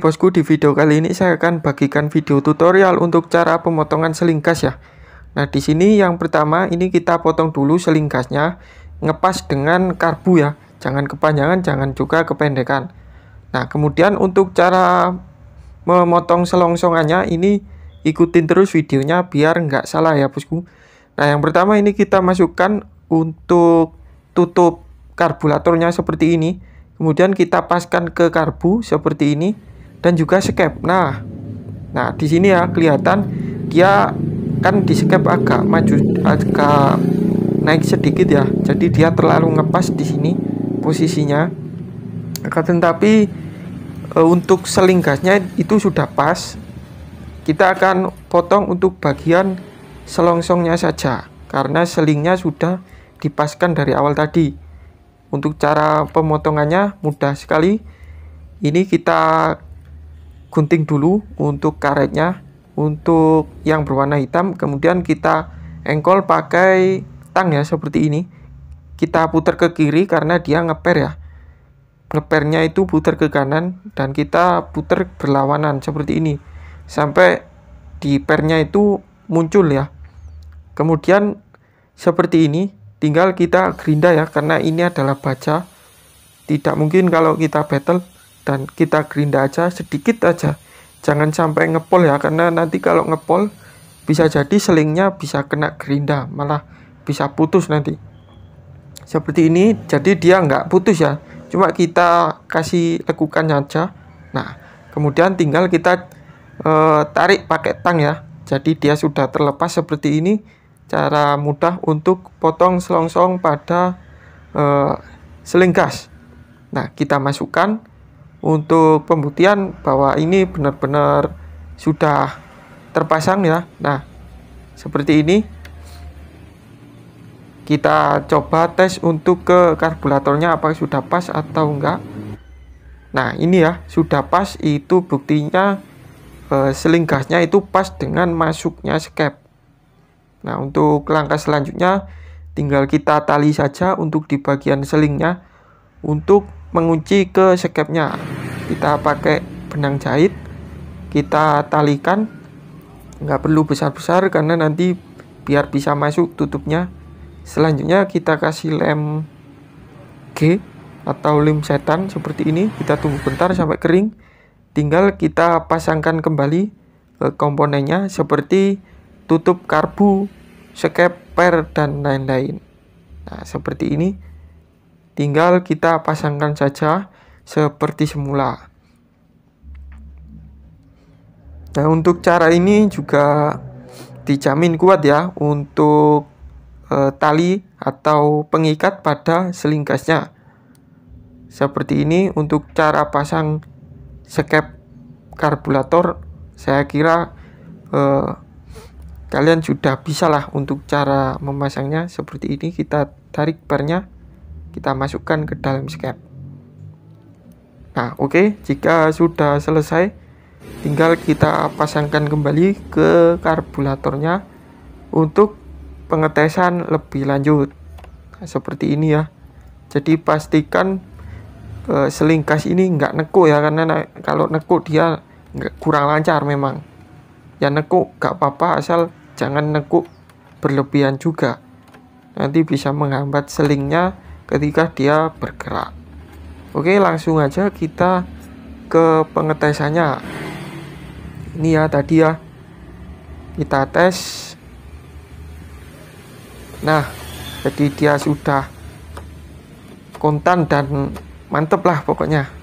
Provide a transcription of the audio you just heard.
bosku di video kali ini saya akan bagikan video tutorial untuk cara pemotongan selingkas ya nah di sini yang pertama ini kita potong dulu selingkasnya ngepas dengan karbu ya jangan kepanjangan jangan juga kependekan nah kemudian untuk cara memotong selongsongannya ini ikutin terus videonya biar nggak salah ya bosku nah yang pertama ini kita masukkan untuk tutup karburatornya seperti ini kemudian kita paskan ke karbu seperti ini dan juga skep. Nah, nah di sini ya kelihatan dia kan di skep agak maju agak naik sedikit ya. Jadi dia terlalu ngepas di sini posisinya. Akan tetapi e, untuk seling gasnya itu sudah pas. Kita akan potong untuk bagian selongsongnya saja karena selingnya sudah dipaskan dari awal tadi. Untuk cara pemotongannya mudah sekali. Ini kita gunting dulu untuk karetnya untuk yang berwarna hitam kemudian kita engkol pakai tang ya seperti ini kita putar ke kiri karena dia ngeper ya ngepernya itu putar ke kanan dan kita putar berlawanan seperti ini sampai di pernya itu muncul ya kemudian seperti ini tinggal kita gerinda ya karena ini adalah baja tidak mungkin kalau kita battle dan kita gerinda aja sedikit aja jangan sampai ngepol ya karena nanti kalau ngepol bisa jadi selingnya bisa kena gerinda malah bisa putus nanti seperti ini jadi dia nggak putus ya cuma kita kasih lekukan aja nah kemudian tinggal kita e, tarik pakai tang ya jadi dia sudah terlepas seperti ini cara mudah untuk potong selongsong pada e, eh, seling gas nah kita masukkan untuk pembuktian bahwa ini benar-benar sudah terpasang ya. Nah, seperti ini kita coba tes untuk ke karburatornya apakah sudah pas atau enggak. Nah, ini ya, sudah pas itu buktinya eh, seling gasnya itu pas dengan masuknya skep. Nah, untuk langkah selanjutnya tinggal kita tali saja untuk di bagian selingnya untuk mengunci ke skepnya kita pakai benang jahit kita talikan nggak perlu besar-besar karena nanti biar bisa masuk tutupnya selanjutnya kita kasih lem G atau lem setan seperti ini kita tunggu bentar sampai kering tinggal kita pasangkan kembali ke komponennya seperti tutup karbu skeper dan lain-lain nah seperti ini tinggal kita pasangkan saja seperti semula. Nah, untuk cara ini juga dijamin kuat ya untuk e, tali atau pengikat pada seling gasnya. Seperti ini untuk cara pasang skep karburator saya kira e, kalian sudah bisa lah untuk cara memasangnya seperti ini kita tarik pernya kita masukkan ke dalam skep Nah, oke, okay, jika sudah selesai, tinggal kita pasangkan kembali ke karburatornya untuk pengetesan lebih lanjut. Nah, seperti ini ya. Jadi pastikan eh, selingkas seling gas ini nggak nekuk ya karena na- kalau nekuk dia nggak kurang lancar memang. Ya nekuk nggak apa-apa asal jangan nekuk berlebihan juga. Nanti bisa menghambat selingnya ketika dia bergerak. Oke, langsung aja kita ke pengetesannya. Ini ya tadi ya. Kita tes. Nah, jadi dia sudah kontan dan mantep lah pokoknya.